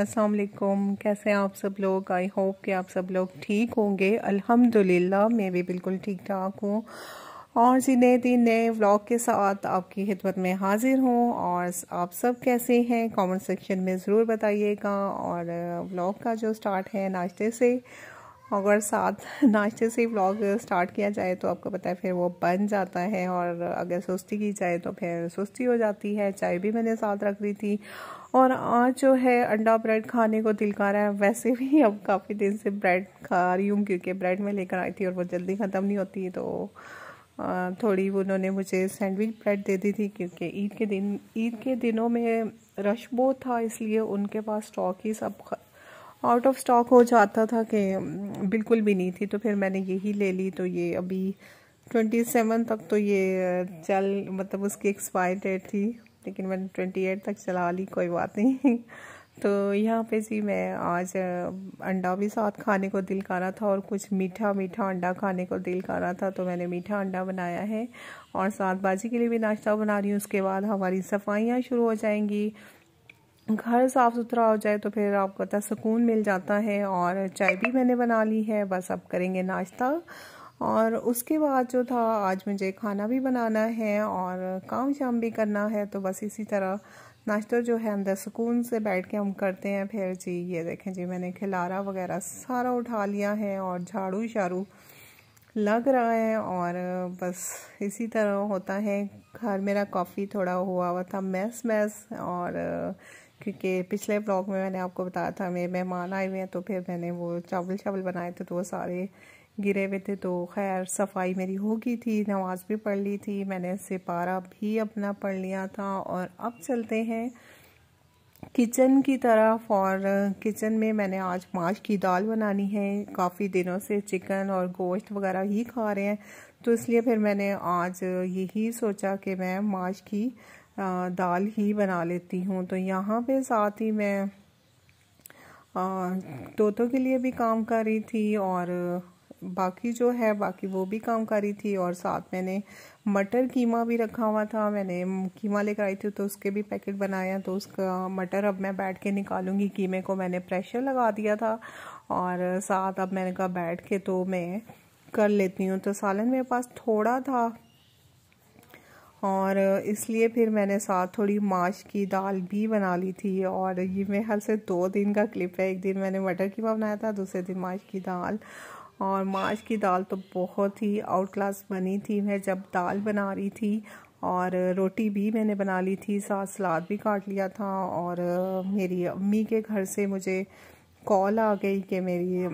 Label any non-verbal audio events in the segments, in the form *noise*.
अस्सलाम वालेकुम कैसे हैं आप सब लोग आई होप कि आप सब लोग ठीक होंगे अल्हम्दुलिल्लाह मैं भी बिल्कुल ठीक ठाक हूँ और जी नए दिन नए व्लॉग के साथ आपकी खिदमत में हाजिर हूँ और आप सब कैसे हैं कमेंट सेक्शन में ज़रूर बताइएगा और व्लॉग का जो स्टार्ट है नाश्ते से अगर साथ *laughs* नाश्ते से ब्लॉग व्लॉग स्टार्ट किया जाए तो आपको पता है फिर वो बन जाता है और अगर सुस्ती की जाए तो फिर सुस्ती हो जाती है चाय भी मैंने साथ रख दी थी और आज जो है अंडा ब्रेड खाने को दिल कर रहा है वैसे भी *laughs* अब काफ़ी दिन से ब्रेड खा रही हूँ क्योंकि ब्रेड में लेकर आई थी और वो जल्दी ख़त्म नहीं होती तो थोड़ी उन्होंने मुझे सैंडविच ब्रेड दे दी थी क्योंकि ईद के दिन ईद के दिनों में रश बहुत था इसलिए उनके पास स्टॉक ही सब आउट ऑफ स्टॉक हो जाता था कि बिल्कुल भी नहीं थी तो फिर मैंने यही ले ली तो ये अभी ट्वेंटी सेवन तक तो ये चल मतलब उसकी एक्सपायर डेट थी लेकिन मैंने ट्वेंटी एट तक चला ली कोई बात नहीं *laughs* तो यहाँ पे जी मैं आज अंडा भी साथ खाने को दिल कर रहा था और कुछ मीठा मीठा अंडा खाने को दिल कर रहा था तो मैंने मीठा अंडा बनाया है और साथ बाजी के लिए भी नाश्ता बना रही हूँ उसके बाद हमारी सफाइयाँ शुरू हो जाएंगी घर साफ़ सुथरा हो जाए तो फिर आपको पता सुकून मिल जाता है और चाय भी मैंने बना ली है बस अब करेंगे नाश्ता और उसके बाद जो था आज मुझे खाना भी बनाना है और काम शाम भी करना है तो बस इसी तरह नाश्ता जो है अंदर सुकून से बैठ के हम करते हैं फिर जी ये देखें जी मैंने खिलारा वगैरह सारा उठा लिया है और झाड़ू झाड़ू लग रहा है और बस इसी तरह होता है घर मेरा कॉफ़ी थोड़ा हुआ हुआ था मैस मैस और क्योंकि पिछले ब्लॉग में मैंने आपको बताया था मेरे मेहमान आए हुए हैं तो फिर मैंने वो चावल चावल बनाए थे तो वो सारे गिरे हुए थे तो खैर सफाई मेरी हो गई थी नमाज़ भी पढ़ ली थी मैंने सिपारा भी अपना पढ़ लिया था और अब चलते हैं किचन की तरफ और किचन में मैंने आज माश की दाल बनानी है काफ़ी दिनों से चिकन और गोश्त वगैरह ही खा रहे हैं तो इसलिए फिर मैंने आज यही सोचा कि मैं माश की दाल ही बना लेती हूँ तो यहाँ पे साथ ही मैं तोतों के लिए भी काम कर रही थी और बाकी जो है बाकी वो भी काम कर रही थी और साथ मैंने मटर कीमा भी रखा हुआ था मैंने कीमा लेकर आई थी तो उसके भी पैकेट बनाया तो उसका मटर अब मैं बैठ के निकालूंगी कीमे को मैंने प्रेशर लगा दिया था और साथ अब मैंने कहा बैठ के तो मैं कर लेती हूँ तो सालन मेरे पास थोड़ा था और इसलिए फिर मैंने साथ थोड़ी माश की दाल भी बना ली थी और ये मेरे ख्याल से दो दिन का क्लिप है एक दिन मैंने मटर कीमा बनाया था दूसरे दिन माश की दाल और माश की दाल तो बहुत ही आउट क्लास बनी थी मैं जब दाल बना रही थी और रोटी भी मैंने बना ली थी साथ सलाद भी काट लिया था और मेरी अम्मी के घर से मुझे कॉल आ गई कि मेरी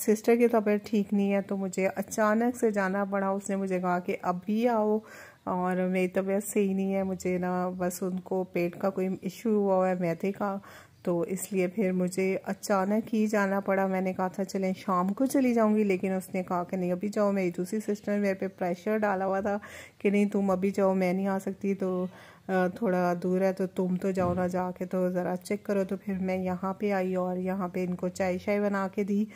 सिस्टर की तबीयत ठीक नहीं है तो मुझे अचानक से जाना पड़ा उसने मुझे कहा कि अभी आओ और मेरी तबीयत तो सही नहीं है मुझे ना बस उनको पेट का कोई इशू हुआ हुआ है मैदे का तो इसलिए फिर मुझे अचानक ही जाना पड़ा मैंने कहा था चलें शाम को चली जाऊंगी लेकिन उसने कहा कि नहीं अभी जाओ मेरी दूसरी सिस्टर ने मेरे पे प्रेशर डाला हुआ था कि नहीं तुम अभी जाओ मैं नहीं आ सकती तो थोड़ा दूर है तो तुम तो जाओ ना जाके तो ज़रा चेक करो तो फिर मैं यहाँ पर आई और यहाँ पर इनको चाय शाय बना के दी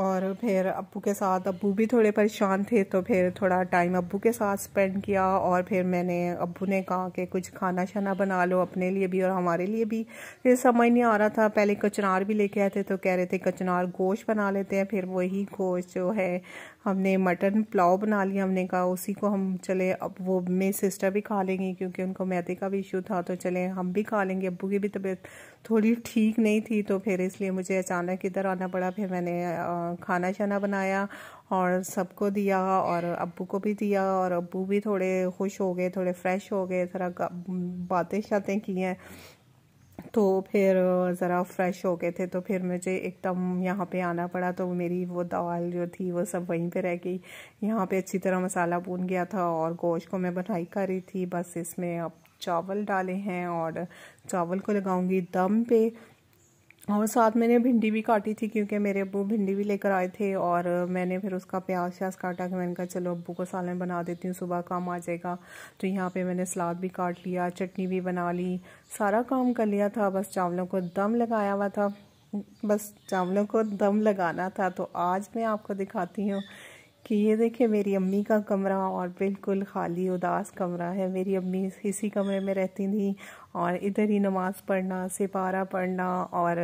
और फिर अबू के साथ अबू भी थोड़े परेशान थे तो फिर थोड़ा टाइम अबू के साथ स्पेंड किया और फिर मैंने अबू ने कहा कि कुछ खाना शाना बना लो अपने लिए भी और हमारे लिए भी फिर समझ नहीं आ रहा था पहले कचनार भी लेके आए थे तो कह रहे थे कचनार गोश्त बना लेते हैं फिर वही गोश्त जो है हमने मटन पुलाव बना लिया हमने कहा उसी को हम चले अब वो मेरी सिस्टर भी खा लेंगी क्योंकि उनको मैदे का भी इशू था तो चले हम भी खा लेंगे अबू की भी तबीयत थोड़ी ठीक नहीं थी तो फिर इसलिए मुझे अचानक इधर आना पड़ा फिर मैंने खाना शाना बनाया और सबको दिया और अबू को भी दिया और अबू भी थोड़े खुश हो गए थोड़े फ्रेश हो गए थोड़ा बातें शातें की हैं तो फिर ज़रा फ्रेश हो गए थे तो फिर मुझे एकदम यहाँ पे आना पड़ा तो मेरी वो दाल जो थी वो सब वहीं पे रह गई यहाँ पे अच्छी तरह मसाला भून गया था और गोश्त को मैं बनाई कर रही थी बस इसमें अब चावल डाले हैं और चावल को लगाऊंगी दम पे और साथ मैंने भिंडी भी काटी थी क्योंकि मेरे अबू भिंडी भी लेकर आए थे और मैंने फिर उसका प्याज श्याज काटा कि मैंने कहा चलो अबू को सालन बना देती हूँ सुबह काम आ जाएगा तो यहाँ पे मैंने सलाद भी काट लिया चटनी भी बना ली सारा काम कर लिया था बस चावलों को दम लगाया हुआ था बस चावलों को दम लगाना था तो आज मैं आपको दिखाती हूँ कि ये देखिए मेरी अम्मी का कमरा और बिल्कुल खाली उदास कमरा है मेरी अम्मी इसी कमरे में रहती थी और इधर ही नमाज़ पढ़ना सिपारा पढ़ना और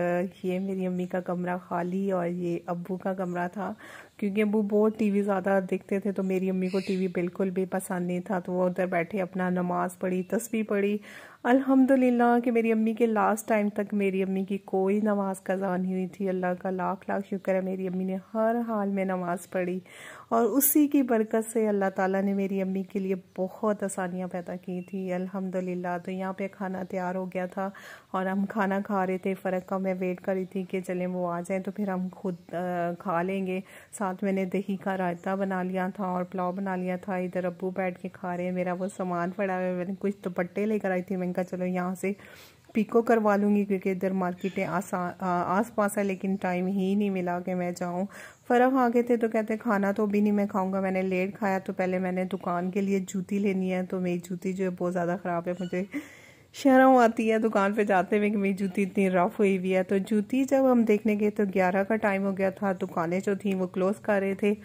ये मेरी अम्मी का कमरा खाली और ये अबू का कमरा था क्योंकि अबू बहुत टीवी ज़्यादा देखते थे तो मेरी अम्मी को टीवी बिल्कुल भी पसंद नहीं था तो वो उधर बैठे अपना नमाज़ पढ़ी तस्वीर पढ़ी अल्हम्दुलिल्लाह कि मेरी अम्मी के लास्ट टाइम तक मेरी अम्मी की कोई नमाज़ कज़ा नहीं हुई थी अल्लाह का लाख लाख शुक्र है मेरी अम्मी ने हर हाल में नमाज़ पढ़ी और उसी की बरकत से अल्लाह ताला ने मेरी अम्मी के लिए बहुत आसानियाँ पैदा की थी अल्हम्दुलिल्लाह तो यहाँ पे खाना खाना तैयार हो गया था और हम खाना खा रहे थे फ़र्क का मैं वेट कर रही थी कि चलें वो आ जाएँ तो फिर हम खुद खा लेंगे साथ मैंने दही का रायता बना लिया था और पुलाव बना लिया था इधर अबू बैठ के खा रहे हैं मेरा वो सामान पड़ा हुआ मैंने कुछ दुपट्टे लेकर आई थी मैंने कहा चलो यहाँ से पिको करवा लूँगी क्योंकि इधर मार्केटें आसान आस पास है लेकिन टाइम ही नहीं मिला कि मैं जाऊँ फ़र्क आ गए थे तो कहते खाना तो भी नहीं मैं खाऊँगा मैंने लेट खाया तो पहले मैंने दुकान के लिए जूती लेनी है तो मेरी जूती जो है बहुत ज़्यादा ख़राब है मुझे शहरों आती है दुकान पे जाते हुए कि मेरी जूती इतनी रफ हुई हुई है तो जूती जब हम देखने गए तो ग्यारह का टाइम हो गया था दुकानें जो थी वो क्लोज़ कर रहे थे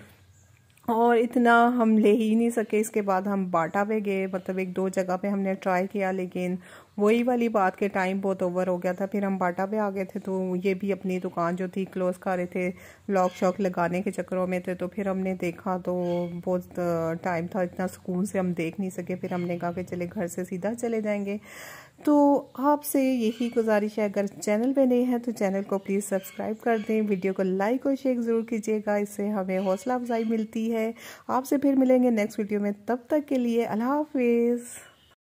और इतना हम ले ही नहीं सके इसके बाद हम बाटा पे गए मतलब एक दो जगह पे हमने ट्राई किया लेकिन वही वाली बात के टाइम बहुत ओवर हो गया था फिर हम बाटा पे आ गए थे तो ये भी अपनी दुकान जो थी क्लोज कर रहे थे लॉक शॉक लगाने के चक्करों में थे तो फिर हमने देखा तो बहुत टाइम था इतना सुकून से हम देख नहीं सके फिर हमने कहा कि चले घर से सीधा चले जाएंगे तो आपसे यही गुजारिश है अगर चैनल पे नहीं है तो चैनल को प्लीज़ सब्सक्राइब कर दें वीडियो को लाइक और शेयर ज़रूर कीजिएगा इससे हमें हौसला अफजाई मिलती है आपसे फिर मिलेंगे नेक्स्ट वीडियो में तब तक के लिए अल्लाह हाफिज़